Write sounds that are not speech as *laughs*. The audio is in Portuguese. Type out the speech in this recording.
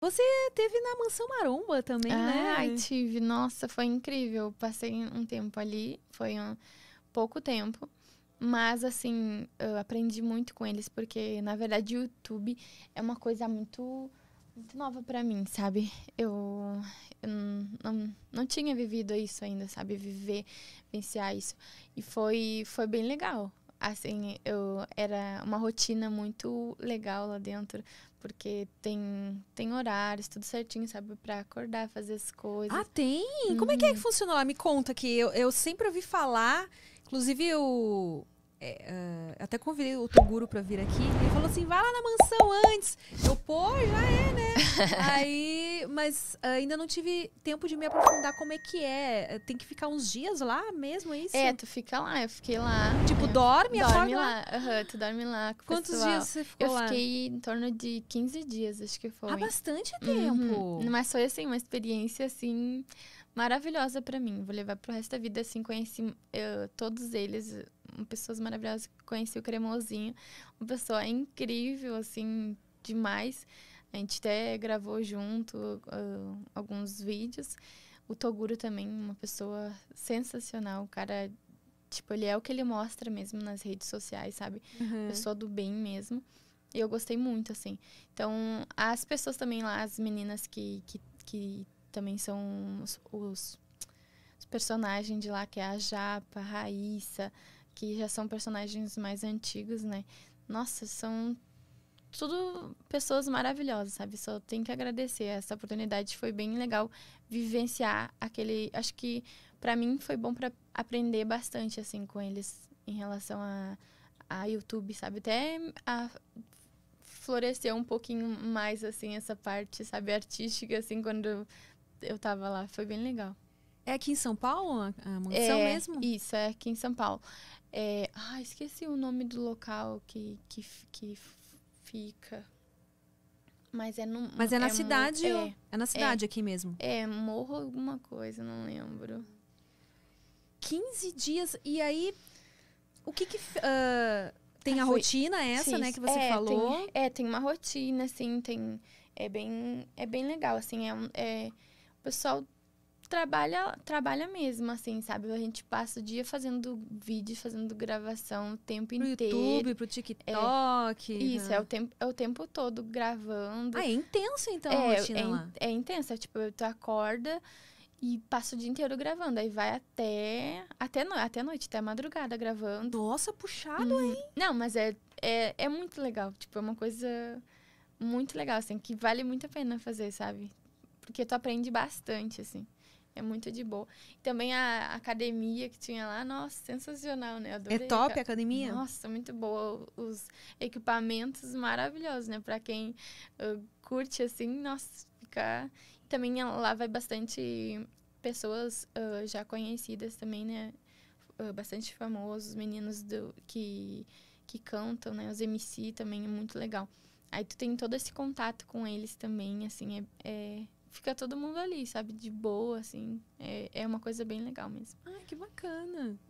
Você teve na Mansão Maromba também, ah, né? Ai, tive. Nossa, foi incrível. Passei um tempo ali, foi um pouco tempo. Mas, assim, eu aprendi muito com eles, porque, na verdade, o YouTube é uma coisa muito, muito nova para mim, sabe? Eu, eu não, não tinha vivido isso ainda, sabe? Viver, vivenciar isso. E foi, foi bem legal assim, eu era uma rotina muito legal lá dentro, porque tem tem horários, tudo certinho, sabe, para acordar, fazer as coisas. Ah, tem. Uhum. Como é que é uhum. que funcionou lá? Me conta que eu, eu sempre ouvi falar, inclusive o é, uh, até convidei o Toguro para vir aqui. Ele falou assim: vai lá na mansão antes. Eu, pô, já é, né? *laughs* Aí, mas uh, ainda não tive tempo de me aprofundar como é que é. Tem que ficar uns dias lá mesmo, é isso? É, tu fica lá. Eu fiquei lá. Tipo, é. dorme, dorme lá. Uhum, tu dorme lá. Quantos pessoal. dias você ficou eu lá? Eu fiquei em torno de 15 dias, acho que foi. Há bastante uhum. tempo. Uhum. Mas foi assim, uma experiência assim maravilhosa para mim. Vou levar pro resto da vida, assim, conheci uh, todos eles, pessoas maravilhosas conheci o Cremosinho. Uma pessoa incrível, assim, demais. A gente até gravou junto uh, alguns vídeos. O Toguro também, uma pessoa sensacional. O cara, tipo, ele é o que ele mostra mesmo nas redes sociais, sabe? Uhum. Pessoa do bem mesmo. E eu gostei muito, assim. Então, as pessoas também lá, as meninas que, que, que também são os, os personagens de lá, que é a Japa, a Raíssa, que já são personagens mais antigos, né? Nossa, são tudo pessoas maravilhosas, sabe? Só tenho que agradecer. Essa oportunidade foi bem legal vivenciar aquele, acho que para mim foi bom para aprender bastante assim com eles em relação a a YouTube, sabe? Até a floresceu um pouquinho mais assim essa parte, sabe, artística assim quando eu tava lá, foi bem legal. É aqui em São Paulo a, a mansão é, mesmo? Isso, é aqui em São Paulo. É, ah, esqueci o nome do local que, que, que fica. Mas é no. Mas é na é cidade? É, é, na cidade é. aqui mesmo. É, morro alguma coisa, não lembro. 15 dias. E aí, o que que. Uh, tem ah, a rotina essa, sim, né, que você é, falou? Tem, é, tem uma rotina, assim, tem. É bem, é bem legal, assim, é, é o pessoal trabalha, trabalha mesmo, assim, sabe? A gente passa o dia fazendo vídeo, fazendo gravação o tempo pro inteiro. Pro YouTube, pro TikTok. É, isso, né? é, o tempo, é o tempo todo gravando. Ah, é intenso então é, a rotina é, lá. É intenso, é tipo, tu acorda e passa o dia inteiro gravando. Aí vai até, até, no, até noite, até madrugada gravando. Nossa, puxado, uhum. hein? Não, mas é, é, é muito legal, tipo, é uma coisa... Muito legal, assim, que vale muito a pena fazer, sabe? Porque tu aprende bastante, assim. É muito de boa. Também a academia que tinha lá, nossa, sensacional, né? É adorei. É top a academia? Nossa, muito boa. Os equipamentos maravilhosos, né? Pra quem uh, curte, assim, nossa, ficar... Também lá vai bastante pessoas uh, já conhecidas também, né? Uh, bastante famosos, meninos do, que, que cantam, né? Os MC também, é muito legal. Aí tu tem todo esse contato com eles também, assim, é, é fica todo mundo ali, sabe? De boa, assim. É, é uma coisa bem legal mesmo. Ai, que bacana!